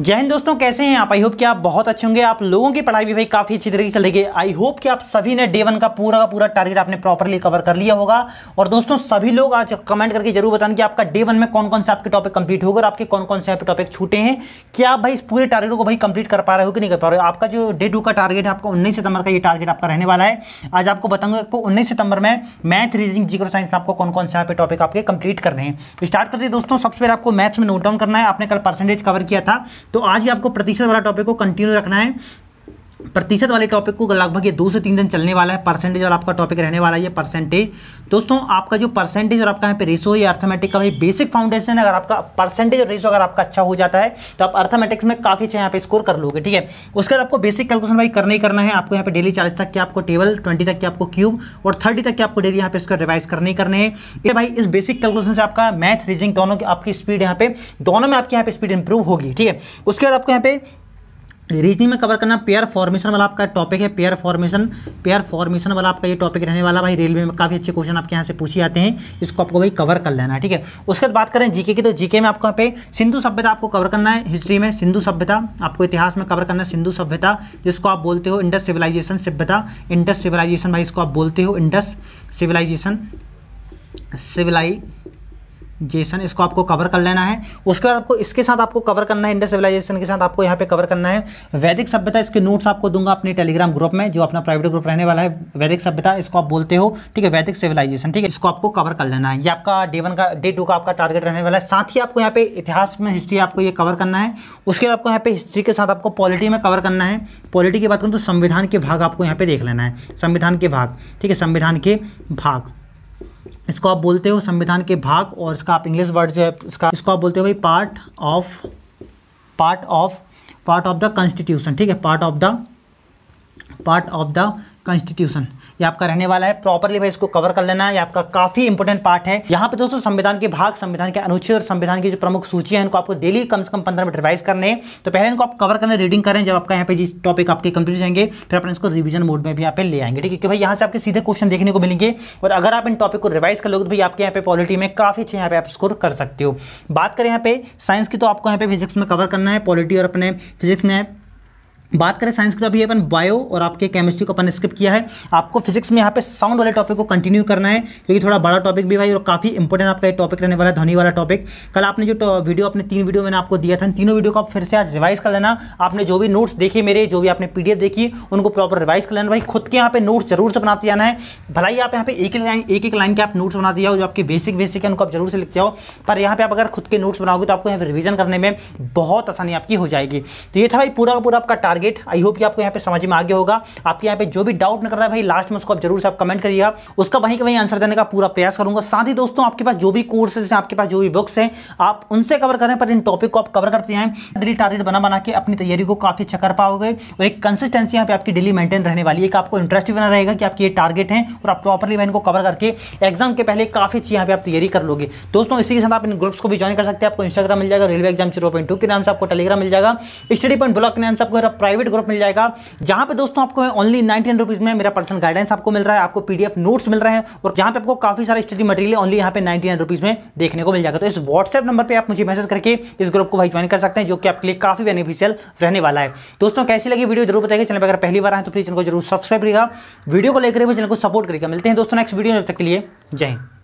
जय हिंद दोस्तों कैसे हैं आप आई होप कि आप बहुत अच्छे होंगे आप लोगों की पढ़ाई भी भाई काफ़ी अच्छी तरीके से चलेगी आई होप कि आप सभी ने डे वन का पूरा का पूरा टारगेट आपने प्रॉपरली कवर कर लिया होगा और दोस्तों सभी लोग आज कमेंट करके जरूर बताएं कि आपका डे वन में कौन कौन से आपके टॉपिक कंप्लीट होगा और आपके कौन कौन से आपके टॉपिक छूटे हैं क्या आप भाई इस पूरे टारगेट को भाई कंप्लीट कर पा रहे हो कि नहीं कर पा रहे हो आपका जो डे टू का टारगेट है आपका उन्नीस सितंबर का ये टारगेट आपका रहने वाला है आज आपको बताऊंगा आपको उन्नीस सितंबर में मैथ रीजनिंग जीरो साइंस में आपको कौन कौन से आपके टॉपिक आपके कंप्लीट करने हैं स्टार्ट करते हैं दोस्तों सबसे पहले आपको मैथ्स में नोट डाउन करना है आपने कल परसेंटेज कवर किया था तो आज भी आपको प्रतिशत वाला टॉपिक को कंटिन्यू रखना है प्रतिशत वाले टॉपिक को लगभग ये दो से तीन दिन चलने वाला है परसेंटेज और आपका टॉपिक रहने वाला है ये परसेंटेज दोस्तों आपका जो परसेंटेज और आपका यहाँ पे रेशो या अर्थमेटिक का बेसिक फाउंडेशन अगर आपका परसेंटेज और रेशो अगर आपका अच्छा हो जाता है तो आप अर्थमेटिक्स में काफ़ी अच्छा यहाँ पे स्कोर कर लोगे ठीक है उसके बाद आपको बेसिक कैलकुलेशन भाई करना ही करना है आपको यहाँ पे डेली चालीस तक के आपको टेबल ट्वेंटी तक के आपको क्यूब और थर्टी तक के आपको डेली यहाँ पे उसका रिवाइज करने ही करने हैं ये भाई इस बेसिक कैलकुलेशन से आपका मैथ रीजिंग दोनों की आपकी स्पीड यहाँ पे दोनों में आपकी यहाँ पे स्पीड इंप्रूव होगी ठीक है उसके बाद आपको यहाँ पे रीजनिंग में कवर करना पेयर फॉर्मेशन वाला आपका टॉपिक है पेयर फॉर्मेशन पेयर फॉर्मेशन वाला आपका ये टॉपिक रहने वाला भाई रेलवे में काफ़ी अच्छे क्वेश्चन आपके यहाँ से पूछे जाते हैं इसको आपको भाई कवर कर लेना है ठीक है उसके बाद बात करें जीके की तो जीके में आपको यहाँ पे सिंधु सभ्यता आपको कवर करना है हिस्ट्री में सिंधु सभ्यता आपको इतिहास में कवर करना है सिंधु सभ्यता जिसको आप बोलते हो इंडस सिविलाइजेशन सभ्यता इंडस सिविलाइजेशन भाई इसको आप बोलते हो इंडस सिविलाइजेशन सिविलाई जेसन इसको आपको कवर कर लेना है उसके बाद आपको इसके साथ आपको कवर करना है इंडस सिविलाइजेशन के साथ आपको यहाँ पे कवर करना है वैदिक सभ्यता इसके नोट्स आपको दूंगा अपने टेलीग्राम ग्रुप में जो अपना प्राइवेट ग्रुप रहने वाला है वैदिक सभ्यता इसको आप बोलते हो ठीक है वैदिक सिविलाइजेशन ठीक है इसको आपको कवर कर लेना है ये आपका डे वन का डे टू का आपका टारगेट रहने वाला है साथ ही आपको यहाँ पे इतिहास में हिस्ट्री आपको ये कवर करना है उसके बाद आपको यहाँ पे हिस्ट्री के साथ आपको पॉलिटी में कवर करना है पॉलिटी की बात करूँ तो संविधान के भाग आपको यहाँ पे देख लेना है संविधान के भाग ठीक है संविधान के भाग इसको आप बोलते हो संविधान के भाग और इसका आप इंग्लिश वर्ड जो है इसका इसको आप बोलते हो भाई part of part of part of the constitution ठीक है part of the part of the constitution ये आपका रहने वाला है प्रॉपरली भाई इसको कवर कर लेना है ये आपका काफी इंपॉर्टेंट पार्ट है यहाँ पे दोस्तों संविधान के भाग संविधान के अनुच्छेद और संविधान की जो प्रमुख सूची है इनको आपको डेली कम से कम पंद्रह मिनट रिवाइज करने हैं तो पहले इनको आप कवर करने रीडिंग करें जब आपका यहाँ पे जिस टॉपिक आपके कंप्लीट जाएंगे फिर अपने इसको रिविजन मोड में भी यहाँ पे ले आएंगे ठीक है भाई यहाँ से आपके सीधे क्वेश्चन देखने को मिलेंगे और अगर आप इन टॉपिक को रिवाइज कर लोगे तो भाई आपके यहाँ पे पॉलिटी में काफी अच्छे यहाँ पे आप स्कोर कर सकते हो बात करें यहाँ पे साइंस की तो आपको यहाँ पे फिजिक्स में कवर करना है पॉलिटी और अपने फिजिक्स में बात करें साइंस की तो अभी अपन बायो और आपके केमिस्ट्री को अपन स्किप किया है आपको फिजिक्स में यहाँ पे साउंड वाले टॉपिक को कंटिन्यू करना है क्योंकि थोड़ा बड़ा टॉपिक भी भाई और काफी इंपॉर्टेंट आपका ये टॉपिक रहने वाला है ध्वनि वाला टॉपिक कल आपने जो तो वीडियो अपने तीन वीडियो मैंने आपको दिया था तीनों वीडियो को आप फिर से आज रिवाइज कर लेना आपने जो भी नोट्स देखे मेरे जो भी आपने पीडीएफ देखी उनको प्रॉपर रिवाइज कर लेना भाई खुद के यहाँ पे नोट्स जरूर से बनाते जाना है भलाई आप यहाँ पे एक लाइन एक एक लाइन के आप नोट्स बनाते जाओ जो आपके बेसिक बेसिक है उनको आप जरूर से लिखते जाओ पर यहाँ पे आप अगर खुद के नोट्स बनाओगे तो आपको यहाँ पर रिविजन करने में बहुत आसानी आपकी हो जाएगी तो ये था भाई पूरा पूरा आपका टारगेट टारगेट आई होप कि आपको यहाँ पे समझ में आ गया होगा आपके यहाँ पे जो भी डाउट निकल रहा है भाई लास्ट में उसको आप जरूर से आप कमेंट करिएगा उसका वहीं का वहीं आंसर देने का पूरा प्रयास करूंगा साथ ही दोस्तों आपके पास जो भी कोर्सेज हैं आपके पास जो भी बुक्स हैं आप उनसे कवर करें पर इन टॉपिक को आप कवर करते हैं डेली टारगेट बना बना के अपनी तैयारी को काफ़ी अच्छा कर पाओगे और एक कंसिस्टेंसी यहाँ पे आपकी डेली मेंटेन रहने वाली है एक आपको इंटरेस्ट भी बना रहेगा कि आपके ये टारगेट हैं और आप प्रॉपरली मैं इनको कवर करके एग्जाम के पहले काफ़ी अच्छी यहाँ पे आप तैयारी कर लोगे दोस्तों इसी के साथ आप इन ग्रुप्स को भी ज्वाइन कर सकते हैं आपको इंस्टाग्राम मिल जाएगा railway exam zero point two के नाम से आपको टेलीग्राम मिल जाएगा स्टडी पॉइंट ब्लॉक के नाम से आपको प्राइवेट प्राइवेट ग्रुप मिल जाएगा जहां पे दोस्तों आपको ओनली नाइनटीन रुपीज में मेरा पर्सनल गाइडेंस आपको मिल रहा है आपको पीडीएफ नोट्स मिल रहे हैं और जहां पे आपको काफी सारे स्टडी मटेरियल ओनली यहाँ पे नाइनटी नाइन रुपीज में देखने को मिल जाएगा तो इस व्हाट्सएप नंबर पर आप मुझे मैसेज करके इस ग्रुप को भाई ज्वाइन कर सकते हैं जो कि आपके लिए काफी बेनिफिशियल रहने वाला है दोस्तों कैसी लगी वीडियो जरूर बताएगी चैनल पर अगर पहली बार आए तो प्लीज चैनल को जरूर सब्सक्राइब करेगा वीडियो को लेकर चैनल को सपोर्ट करेगा मिलते हैं दोस्तों नेक्स्ट वीडियो तक के लिए जय